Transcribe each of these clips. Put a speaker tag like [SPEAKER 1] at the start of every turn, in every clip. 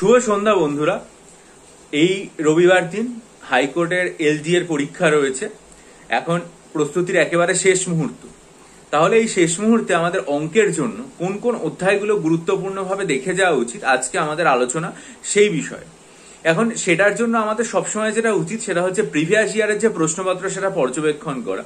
[SPEAKER 1] শুভ সন্ধ্যা বন্ধুরা এই রবিবার দিন হাইকোর্টের এলজি এর পরীক্ষা রয়েছে এখন প্রস্তুতির একেবারে শেষ মুহূর্ত তাহলে এই শেষ মুহূর্তে আমাদের অঙ্কের জন্য কোন কোন অধ্যায়গুলো গুরুত্বপূর্ণভাবে দেখে যাওয়া উচিত আজকে আমাদের আলোচনা সেই বিষয়ে এখন সেটার জন্য আমাদের সবসময় যেটা উচিত সেটা হচ্ছে প্রিভিয়াস ইয়ারের যে প্রশ্নপত্র সেটা পর্যবেক্ষণ করা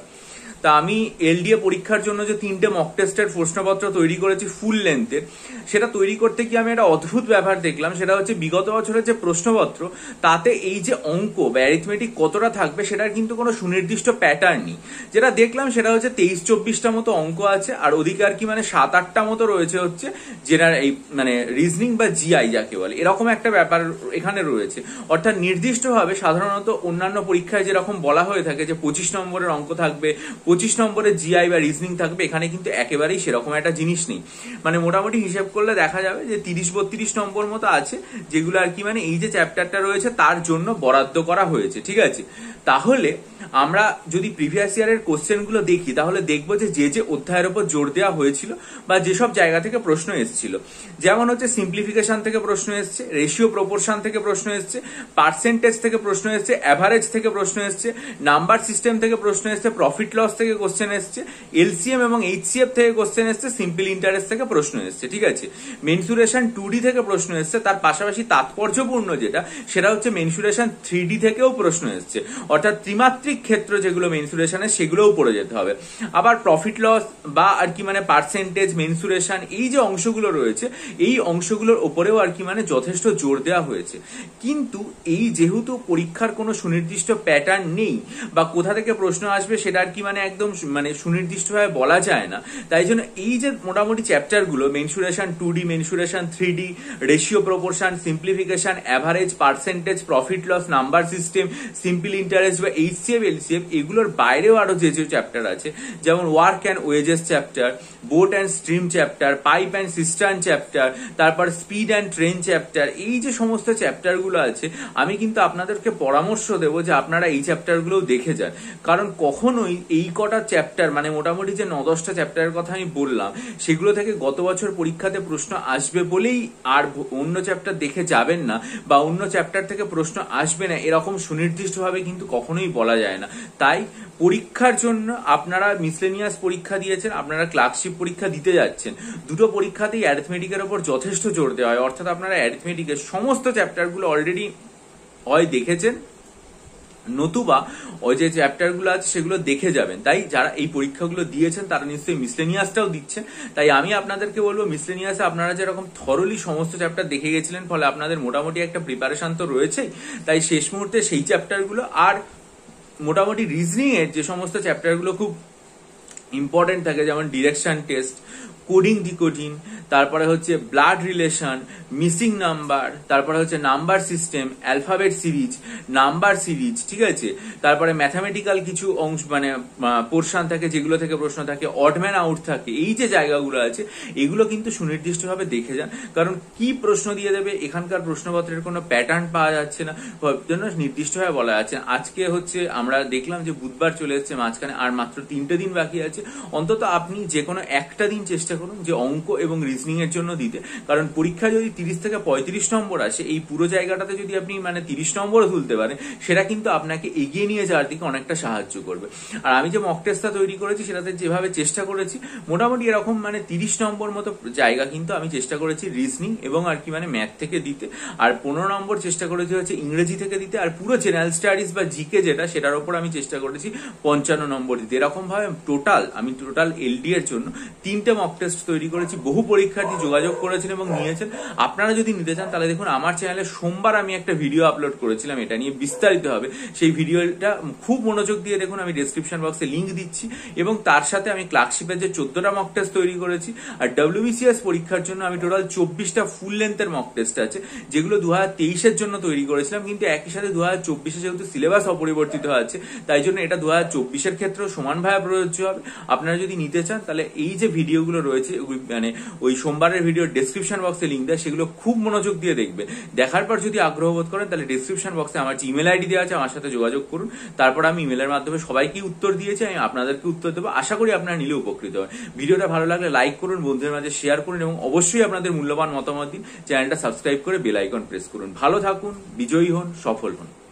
[SPEAKER 1] তা আমি এলডিএ পরীক্ষার জন্য যে তিনটে মক টেস্টের প্রশ্নপত্র তৈরি করেছি ফুল লেন্থের সেটা তৈরি করতে গিয়ে আমি একটা অদ্ভুত ব্যাপার দেখলাম সেটা হচ্ছে বিগত বছরের যে প্রশ্নপত্র তাতে এই যে অঙ্ক বা অ্যারিথমেটিক কতটা থাকবে সেটার কিন্তু কোনো সুনির্দিষ্ট প্যাটার্ন নেই যেটা দেখলাম সেটা হচ্ছে তেইশ চব্বিশটা মতো অঙ্ক আছে আর ওদিকে আর কি মানে সাত আটটা মতো রয়েছে হচ্ছে যেটার এই মানে রিজনিং বা জিআই যাকে বলে এরকম একটা ব্যাপার এখানে রয়েছে অর্থাৎ নির্দিষ্টভাবে সাধারণত অন্যান্য পরীক্ষায় যেরকম বলা হয়ে থাকে যে পঁচিশ নম্বরের অঙ্ক থাকবে পঁচিশ নম্বরে জিআই বা রিজনিং থাকবে এখানে কিন্তু একেবারেই সেরকম একটা জিনিস নেই মানে মোটামুটি হিসেব করলে দেখা যাবে যে তিরিশ বত্রিশ নম্বর মতো আছে যেগুলো আর কি মানে এই যে চ্যাপ্টারটা রয়েছে তার জন্য বরাদ্দ করা হয়েছে ঠিক আছে তাহলে আমরা যদি প্রিভিয়াস ইয়ারের কোশ্চেনগুলো দেখি তাহলে দেখব যে যে যে অধ্যায়ের ওপর জোর দেওয়া হয়েছিল বা যেসব জায়গা থেকে প্রশ্ন এসেছিল যেমন হচ্ছে সিম্পলিফিকেশন থেকে প্রশ্ন এসছে রেশিও প্রপোর্শন থেকে প্রশ্ন এসছে পার্সেন্টেজ থেকে প্রশ্ন এসছে অ্যাভারেজ থেকে প্রশ্ন এসছে নাম্বার সিস্টেম থেকে প্রশ্ন এসছে প্রফিট লস থেকে কোশ্চেন এসছে এলসিএম এবং এইচসিএফ থেকে কোশ্চেন এসছে সিম্পল ইন্টারেস্ট থেকে প্রশ্ন এসছে ঠিক আছে মেনসুরেশন টু ডি থেকে প্রশ্ন এসছে তার পাশাপাশি তাৎপর্যপূর্ণ যেটা সেটা হচ্ছে মেনসুরেশন থ্রি ডি থেকেও প্রশ্ন এসছে অর্থাৎ ত্রিমাত্রিক ক্ষেত্র যেগুলো মেনসুরেশনের সেগুলোও পড়ে যেতে হবে আবার প্রফিট লস বা আর কি মানে পার্সেন্টেজ মেনসুরেশন এই যে অংশগুলো রয়েছে এই অংশগুলোর ওপরেও আর কি মানে যথেষ্ট জোর দেওয়া হয়েছে কিন্তু এই যেহেতু পরীক্ষার কোনো সুনির্দিষ্ট প্যাটার্ন নেই বা কোথা থেকে প্রশ্ন আসবে সেটা আর কি মানে একদম মানে সুনির্দিষ্টভাবে বলা যায় না তাই জন্য এই যে মোটামুটি চ্যাপ্টারগুলো mensuration two D mensuration three D ratio proportion simplification average percentage profit loss number system simple interest বা এইচসিএফ এলসিএফ এগুলোর বাইরেও আরও যে যে চ্যাপ্টার আছে যেমন work and wages chapter boat and stream chapter pipe and cistern chapter তারপর speed and train chapter এই যে সমস্ত চ্যাপ্টারগুলো আছে আমি কিন্তু আপনাদেরকে পরামর্শ দেবো যে আপনারা এই চ্যাপ্টারগুলোও দেখে যান কারণ কখনোই এই কটা চ্যাপ্টার মানে মোটামুটি যে ন দশটা চ্যাপ্টারের কথা আমি বললাম সেগুলো থেকে গত বছর পরীক্ষাতে প্রশ্ন আসবে বলেই আর অন্য চ্যাপ্টার দেখে যাবেন না বা অন্য চ্যাপ্টার থেকে প্রশ্ন আসবে না এরকম সুনির্দিষ্টভাবে কিন্তু কখনোই বলা যায় না তাই পরীক্ষার জন্য আপনারা মিসলেনিয়াস পরীক্ষা দিয়েছেন আপনারা ক্লার্কশিপ পরীক্ষা দিতে যাচ্ছেন দুটো পরীক্ষাতেই অ্যারিথমেটিকের ওপর যথেষ্ট জোর দেওয়া হয় অর্থাৎ আপনারা অ্যারিথমেটিকের সমস্ত চ্যাপ্টারগুলো অলরেডি হয় দেখেছেন নতুবা ওই যে চ্যাপ্টারগুলো আছে সেগুলো দেখে যাবেন তাই যারা এই পরীক্ষাগুলো দিয়েছেন তারা নিশ্চয়ই মিসলেনিয়াসটাও দিচ্ছে তাই আমি আপনাদেরকে বলবো মিসলেনিয়াসে আপনারা যেরকম থরলি সমস্ত চ্যাপ্টার দেখে গেছিলেন ফলে আপনাদের মোটামুটি একটা প্রিপারেশন তো রয়েছেই তাই শেষ মুহূর্তে সেই চ্যাপ্টারগুলো আর মোটামুটি রিজনিং এর যে সমস্ত চ্যাপ্টারগুলো খুব ইম্পর্টেন্ট থাকে যেমন ডিরেকশন টেস্ট কোডিং ডিকোডিং তারপরে হচ্ছে ব্লাড রিলেশন মিসিং নাম্বার তারপরে হচ্ছে number system alphabet series number series ঠিক আছে তারপরে ম্যাথামেটিক্যাল কিছু অংশ মানে পোর্শন থাকে যেগুলো থেকে প্রশ্ন থাকে অডম্যান আউট থাকে এই যে জায়গাগুলো আছে এগুলো কিন্তু সুনির্দিষ্টভাবে দেখে যান কারণ কি প্রশ্ন দিয়ে দেবে এখানকার প্রশ্নপত্রের কোনো প্যাটার্ন পাওয়া যাচ্ছে না জন্য নির্দিষ্টভাবে বলা যাচ্ছে আজকে হচ্ছে আমরা দেখলাম যে বুধবার চলে এসছে মাঝখানে আর মাত্র তিনটে দিন বাকি আছে অন্তত আপনি যে কোনো একটা দিন চেষ্টা চেষ্টা করুন যে অঙ্ক এবং রিজনিং এর জন্য দিতে কারণ পরীক্ষা যদি তিরিশ থেকে পঁয়ত্রিশ নম্বর আসে এই পুরো জায়গাটাতে যদি আপনি মানে তিরিশ নম্বর তুলতে পারেন সেটা কিন্তু আপনাকে এগিয়ে নিয়ে যাওয়ার দিকে অনেকটা সাহায্য করবে আর আমি যে মক টেস্টটা তৈরি করেছি সেটাতে যেভাবে চেষ্টা করেছি মোটামুটি এরকম মানে তিরিশ নম্বর মতো জায়গা কিন্তু আমি চেষ্টা করেছি রিজনিং এবং আর কি মানে ম্যাথ থেকে দিতে আর পনেরো নম্বর চেষ্টা করেছি হচ্ছে ইংরেজি থেকে দিতে আর পুরো জেনারেল স্টাডিজ বা জিকে যেটা সেটার ওপর আমি চেষ্টা করেছি পঞ্চান্ন নম্বর দিতে এরকম ভাবে টোটাল আমি টোটাল এলডি এর জন্য তিনটে মক টেস্ট তৈরি করেছি বহু পরীক্ষার্থী যোগাযোগ করেছেন এবং নিয়েছেন আপনারা যদি নিতে চান তাহলে দেখুন আমার চ্যানেলে সোমবার আমি একটা ভিডিও আপলোড করেছিলাম এটা নিয়ে বিস্তারিত হবে সেই ভিডিওটা খুব মনোযোগ দিয়ে দেখুন আমি ডেসক্রিপশন বক্সে লিঙ্ক দিচ্ছি এবং তার সাথে আমি ক্লার্কশিপের যে চোদ্দটা মক টেস্ট তৈরি করেছি আর ডব্লিউবিসিএস পরীক্ষার জন্য আমি টোটাল চব্বিশটা ফুল লেন্থের মক টেস্ট আছে যেগুলো দু হাজার তেইশের জন্য তৈরি করেছিলাম কিন্তু একই সাথে দু হাজার চব্বিশে যেহেতু সিলেবাস অপরিবর্তিত আছে তাই জন্য এটা দু হাজার চব্বিশের ক্ষেত্রেও সমানভাবে প্রযোজ্য হবে আপনারা যদি নিতে চান তাহলে এই যে ভিডিওগুলো রয়েছে রয়েছে মানে ওই সোমবারের ভিডিও ডেসক্রিপশন বক্সে লিঙ্ক দেয় সেগুলো খুব মনোযোগ দিয়ে দেখবে দেখার পর যদি আগ্রহ বোধ করেন তাহলে ডিসক্রিপশন বক্সে আমার যে ইমেল আইডি দেওয়া আছে আমার সাথে যোগাযোগ করুন তারপর আমি ইমেলের মাধ্যমে সবাইকে উত্তর দিয়েছি আমি আপনাদেরকে উত্তর দেবো আশা করি আপনারা নিলে উপকৃত হয় ভিডিওটা ভালো লাগলে লাইক করুন বন্ধুদের মাঝে শেয়ার করুন এবং অবশ্যই আপনাদের মূল্যবান মতামত দিন চ্যানেলটা সাবস্ক্রাইব করে বেল আইকন প্রেস করুন ভালো থাকুন বিজয়ী হন সফল হন